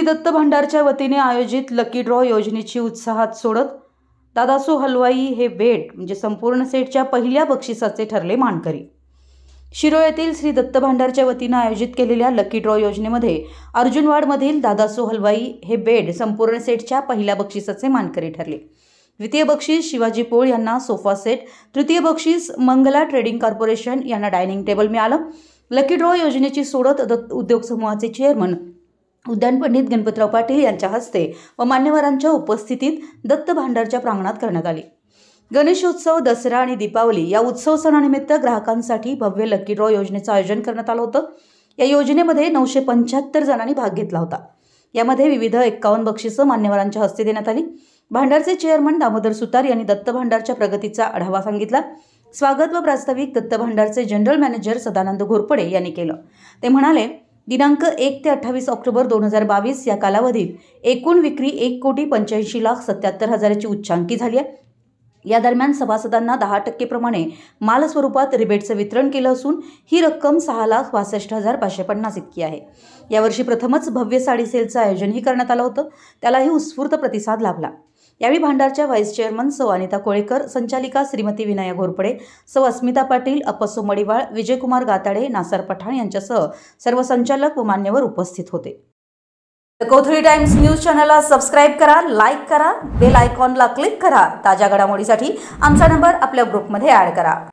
श्री दत्त भंडारच्या वतीने आयोजित lucky draw योजनेची उत्साहात सोडत दादासो हलवाई हे बेड म्हणजे संपूर्ण सेटच्या पहिल्या बक्षिसाचे ठरले मानकरी शिरो येथील श्री दत्त भांडारच्या वतीनं आयोजित केलेल्या लकी ड्रॉ योजनेमध्ये अर्जुनवाडमधील दादासो हलवाई हे बेड संपूर्ण सेटच्या पहिल्या बक्षिसाचे मानकरी ठरले द्वितीय बक्षीस शिवाजी पोळ यांना सोफा सेट तृतीय बक्षीस मंगला ट्रेडिंग कॉर्पोरेशन यांना डायनिंग टेबल मिळालं लकी ड्रॉ योजनेची सोडत दत्त उद्योग समूहाचे चेअरमन उद्यान पंडित गणपतराव पाटील यांच्या हस्ते व मान्यवरांच्या उपस्थितीत दत्त भांडारच्या प्रांगणात करण्यात आली गणेशोत्सव दसरा आणि दीपावली या उत्सव सणानिमित्त ग्राहकांसाठी भव्य लकी ड्रॉ योजनेचं आयोजन करण्यात आलं होतं या योजनेमध्ये नऊशे पंच्याहत्तर जणांनी भाग घेतला होता यामध्ये विविध एक्कावन्न बक्षिसं मान्यवरांच्या हस्ते देण्यात आली भांडारचे चेअरमन दामोदर सुतार यांनी दत्त भांडारच्या प्रगतीचा आढावा सांगितला स्वागत व प्रास्ताविक दत्त भांडारचे जनरल मॅनेजर सदानंद घोरपडे यांनी केलं ते म्हणाले दिनांक एक ते अठ्ठावीस ऑक्टोबर दोन हजार बावीस या कालावधीत एकूण विक्री एक कोटी पंच्याऐंशी लाख सत्याहत्तर हजाराची उच्चांकी झाली आहे या दरम्यान सभासदांना दहा टक्केप्रमाणे स्वरूपात रिबेटचं वितरण केलं असून ही रक्कम सहा लाख बासष्ट हजार पाचशे पन्नास इतकी आहे यावर्षी प्रथमच भव्य साडी सेलचं आयोजनही करण्यात आलं होतं त्यालाही उत्स्फूर्त प्रतिसाद लाभला यावेळी भांडारच्या व्हाईस चेअरमन सौ अनिता कोळेकर संचालिका श्रीमती विनाया घोरपडे सौ अस्मिता पाटील अपसु मडिवाळ विजयकुमार गाताडे नासर पठाण यांच्यासह सर्व संचालक व मान्यवर उपस्थित होते कोथळी टाइम्स न्यूज चॅनलला सबस्क्राईब करा लाईक करा बेल आयकॉनला क्लिक करा ताज्या घडामोडीसाठी आमचा नंबर आपल्या ग्रुपमध्ये ऍड करा